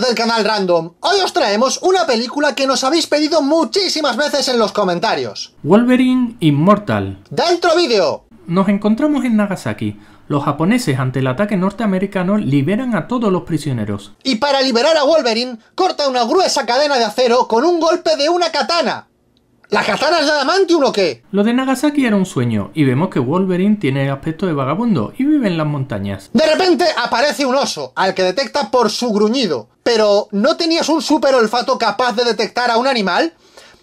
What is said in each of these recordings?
del canal Random, hoy os traemos una película que nos habéis pedido muchísimas veces en los comentarios. Wolverine Immortal. ¡Dentro vídeo! Nos encontramos en Nagasaki. Los japoneses ante el ataque norteamericano liberan a todos los prisioneros. Y para liberar a Wolverine, corta una gruesa cadena de acero con un golpe de una katana. Las katana de adamantium o qué? Lo de Nagasaki era un sueño, y vemos que Wolverine tiene el aspecto de vagabundo y vive en las montañas. De repente aparece un oso, al que detecta por su gruñido. Pero, ¿no tenías un super olfato capaz de detectar a un animal?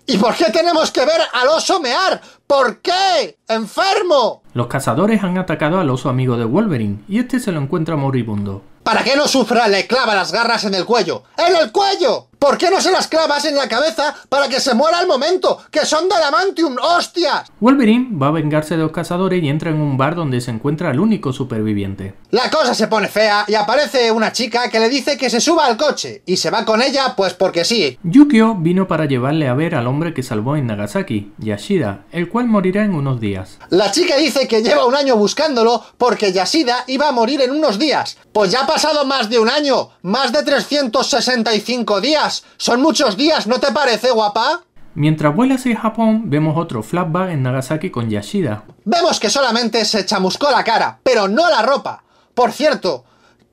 ¿Y por qué tenemos que ver al oso mear? ¿Por qué? ¡Enfermo! Los cazadores han atacado al oso amigo de Wolverine, y este se lo encuentra moribundo. Para qué no sufra, le clava las garras en el cuello. ¡En el cuello! ¿Por qué no se las clavas en la cabeza para que se muera al momento? ¡Que son de Adamantium! ¡Hostias! Wolverine va a vengarse de los cazadores y entra en un bar donde se encuentra el único superviviente. La cosa se pone fea y aparece una chica que le dice que se suba al coche y se va con ella pues porque sí. Yukio vino para llevarle a ver al hombre que salvó en Nagasaki, Yashida, el cual morirá en unos días. La chica dice que lleva un año buscándolo porque Yashida iba a morir en unos días. Pues ya ha pasado más de un año, más de 365 días. ¡Son muchos días! ¿No te parece, guapa? Mientras vuelas en Japón, vemos otro flashback en Nagasaki con Yashida. Vemos que solamente se chamuscó la cara, pero no la ropa. Por cierto,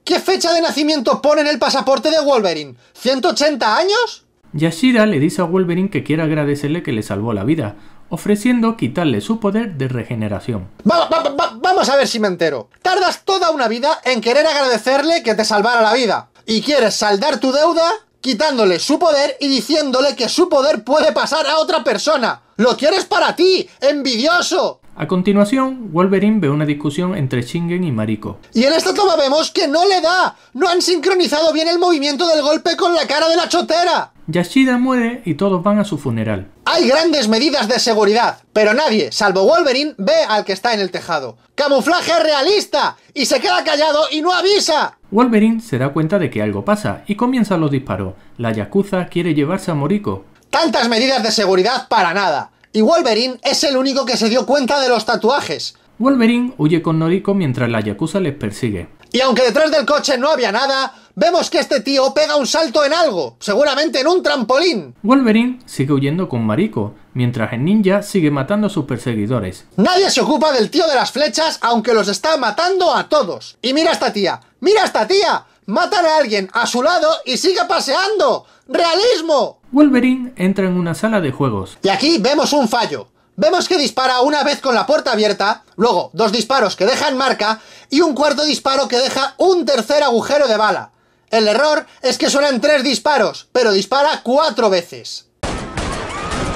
¿qué fecha de nacimiento pone en el pasaporte de Wolverine? ¿180 años? Yashida le dice a Wolverine que quiere agradecerle que le salvó la vida, ofreciendo quitarle su poder de regeneración. vamos a ver si me entero. Tardas toda una vida en querer agradecerle que te salvara la vida. ¿Y quieres saldar tu deuda quitándole su poder y diciéndole que su poder puede pasar a otra persona. ¡Lo quieres para ti, envidioso! A continuación, Wolverine ve una discusión entre Shingen y Mariko. Y en esta toma vemos que no le da. No han sincronizado bien el movimiento del golpe con la cara de la chotera. Yashida muere y todos van a su funeral. Hay grandes medidas de seguridad, pero nadie, salvo Wolverine, ve al que está en el tejado. ¡Camuflaje realista! Y se queda callado y no avisa. Wolverine se da cuenta de que algo pasa y comienza los disparos. La Yakuza quiere llevarse a Moriko. Tantas medidas de seguridad para nada. Y Wolverine es el único que se dio cuenta de los tatuajes. Wolverine huye con Noriko mientras la Yakuza les persigue. Y aunque detrás del coche no había nada, vemos que este tío pega un salto en algo, seguramente en un trampolín. Wolverine sigue huyendo con Mariko, mientras el ninja sigue matando a sus perseguidores. Nadie se ocupa del tío de las flechas, aunque los está matando a todos. Y mira a esta tía, mira a esta tía, matan a alguien a su lado y sigue paseando. ¡Realismo! Wolverine entra en una sala de juegos. Y aquí vemos un fallo. Vemos que dispara una vez con la puerta abierta, luego dos disparos que dejan marca y un cuarto disparo que deja un tercer agujero de bala. El error es que suenan tres disparos, pero dispara cuatro veces.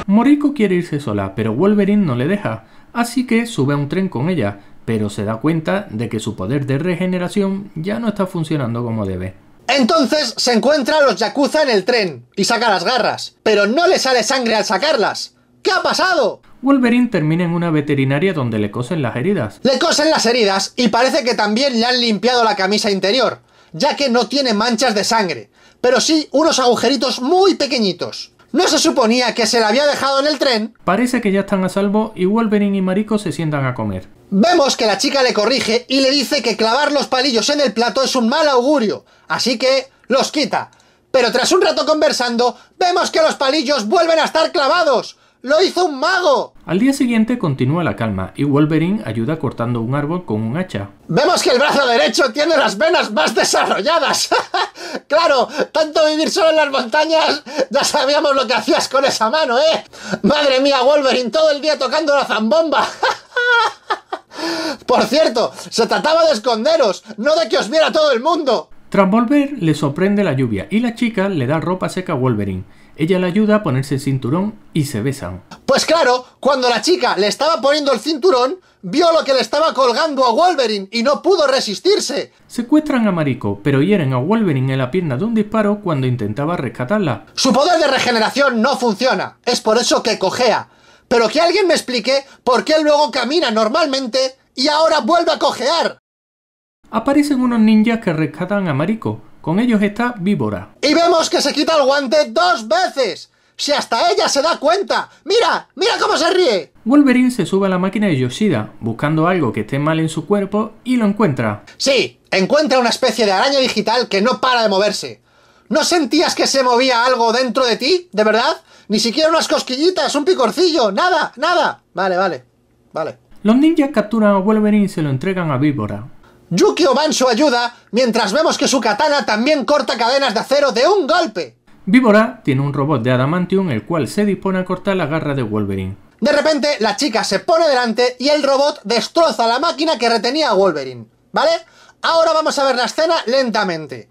Moriko quiere irse sola, pero Wolverine no le deja, así que sube a un tren con ella, pero se da cuenta de que su poder de regeneración ya no está funcionando como debe. Entonces se encuentra a los Yakuza en el tren y saca las garras, pero no le sale sangre al sacarlas. ¿Qué ha pasado? Wolverine termina en una veterinaria donde le cosen las heridas. Le cosen las heridas y parece que también le han limpiado la camisa interior, ya que no tiene manchas de sangre, pero sí unos agujeritos muy pequeñitos. ¿No se suponía que se la había dejado en el tren? Parece que ya están a salvo y Wolverine y Marico se sientan a comer. Vemos que la chica le corrige y le dice que clavar los palillos en el plato es un mal augurio, así que los quita. Pero tras un rato conversando, vemos que los palillos vuelven a estar clavados. ¡Lo hizo un mago! Al día siguiente continúa la calma y Wolverine ayuda cortando un árbol con un hacha. Vemos que el brazo derecho tiene las venas más desarrolladas. claro, tanto vivir solo en las montañas, ya sabíamos lo que hacías con esa mano, ¿eh? Madre mía, Wolverine, todo el día tocando la zambomba. Por cierto, se trataba de esconderos, no de que os viera todo el mundo. Tras volver, le sorprende la lluvia y la chica le da ropa seca a Wolverine. Ella le ayuda a ponerse el cinturón y se besan. Pues claro, cuando la chica le estaba poniendo el cinturón, vio lo que le estaba colgando a Wolverine y no pudo resistirse. Secuestran a Mariko, pero hieren a Wolverine en la pierna de un disparo cuando intentaba rescatarla. Su poder de regeneración no funciona, es por eso que cojea. Pero que alguien me explique por qué luego camina normalmente y ahora vuelve a cojear. Aparecen unos ninjas que rescatan a Mariko. Con ellos está Víbora. Y vemos que se quita el guante dos veces. ¡Si hasta ella se da cuenta! ¡Mira! ¡Mira cómo se ríe! Wolverine se sube a la máquina de Yoshida, buscando algo que esté mal en su cuerpo, y lo encuentra. Sí, encuentra una especie de araña digital que no para de moverse. ¿No sentías que se movía algo dentro de ti? ¿De verdad? Ni siquiera unas cosquillitas, un picorcillo, nada, nada. Vale, vale, vale. Los ninjas capturan a Wolverine y se lo entregan a Víbora. Yukio va en su ayuda, mientras vemos que su katana también corta cadenas de acero de un golpe. Víbora tiene un robot de adamantium el cual se dispone a cortar la garra de Wolverine. De repente, la chica se pone delante y el robot destroza la máquina que retenía a Wolverine, ¿vale? Ahora vamos a ver la escena lentamente.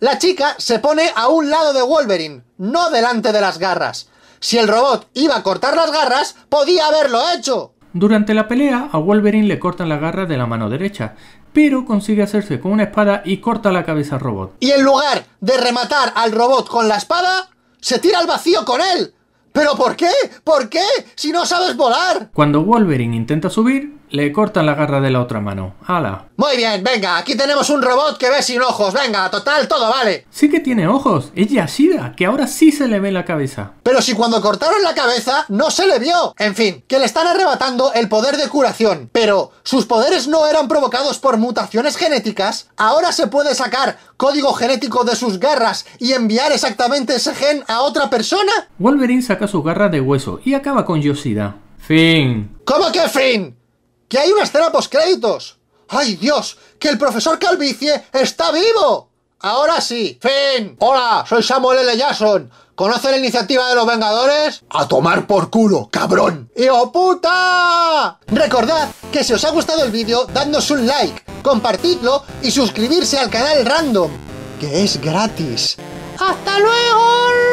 La chica se pone a un lado de Wolverine, no delante de las garras. Si el robot iba a cortar las garras, podía haberlo hecho. Durante la pelea, a Wolverine le cortan la garra de la mano derecha, pero consigue hacerse con una espada y corta la cabeza al robot. Y en lugar de rematar al robot con la espada, se tira al vacío con él. ¿Pero por qué? ¿Por qué? Si no sabes volar. Cuando Wolverine intenta subir, le cortan la garra de la otra mano. ¡Hala! Muy bien, venga, aquí tenemos un robot que ve sin ojos. Venga, total, todo vale. Sí que tiene ojos. Es Yashida, que ahora sí se le ve la cabeza. Pero si cuando cortaron la cabeza, no se le vio. En fin, que le están arrebatando el poder de curación. Pero sus poderes no eran provocados por mutaciones genéticas. Ahora se puede sacar código genético de sus garras y enviar exactamente ese gen a otra persona. Wolverine saca su garra de hueso y acaba con Yoshida. Fin. ¿Cómo que fin? que hay una escena post-créditos! ¡Ay Dios! ¡Que el profesor Calvicie está vivo! Ahora sí, fin. Hola, soy Samuel L. Jason. ¿Conoce la iniciativa de los Vengadores? A tomar por culo, cabrón. ¡Hijo oh, puta! Recordad que si os ha gustado el vídeo, dadnos un like, compartidlo y suscribirse al canal Random, que es gratis. ¡Hasta luego!